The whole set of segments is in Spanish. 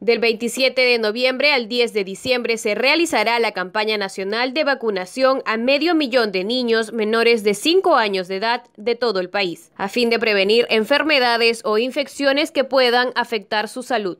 Del 27 de noviembre al 10 de diciembre se realizará la campaña nacional de vacunación a medio millón de niños menores de 5 años de edad de todo el país, a fin de prevenir enfermedades o infecciones que puedan afectar su salud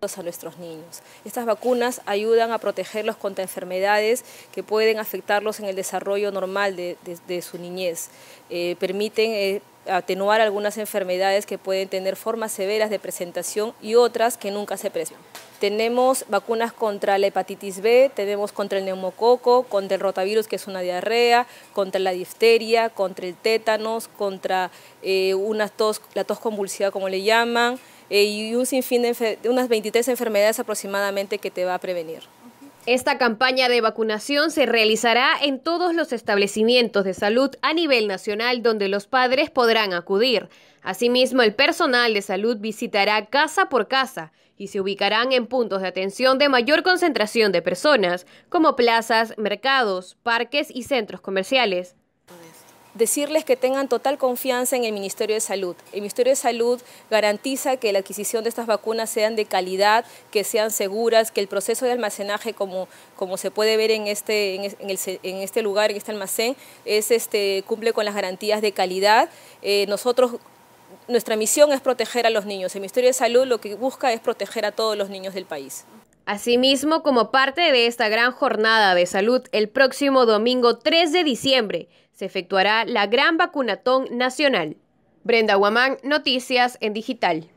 a nuestros niños. Estas vacunas ayudan a protegerlos contra enfermedades que pueden afectarlos en el desarrollo normal de, su niñez. Eh, permiten eh, atenuar algunas enfermedades que pueden tener formas severas de presentación y otras que nunca se presentan. Tenemos vacunas contra la hepatitis B, tenemos contra el neumococo, contra el rotavirus que es una diarrea, contra la difteria, contra el tétanos, contra eh, una tos, la tos convulsiva como le llaman, eh, y un sinfín de unas 23 enfermedades aproximadamente que te va a prevenir. Esta campaña de vacunación se realizará en todos los establecimientos de salud a nivel nacional donde los padres podrán acudir. Asimismo, el personal de salud visitará casa por casa y se ubicarán en puntos de atención de mayor concentración de personas, como plazas, mercados, parques y centros comerciales decirles que tengan total confianza en el Ministerio de Salud. El Ministerio de Salud garantiza que la adquisición de estas vacunas sean de calidad, que sean seguras, que el proceso de almacenaje, como, como se puede ver en este, en, este lugar, en este almacén, es, este, cumple con las garantías de calidad. Eh, nosotros nuestra misión es proteger a los niños. El Ministerio de Salud lo que busca es proteger a todos los niños del país. Asimismo, como parte de esta gran jornada de salud, el próximo domingo 3 de diciembre se efectuará la gran vacunatón nacional. Brenda Guamán, Noticias en Digital.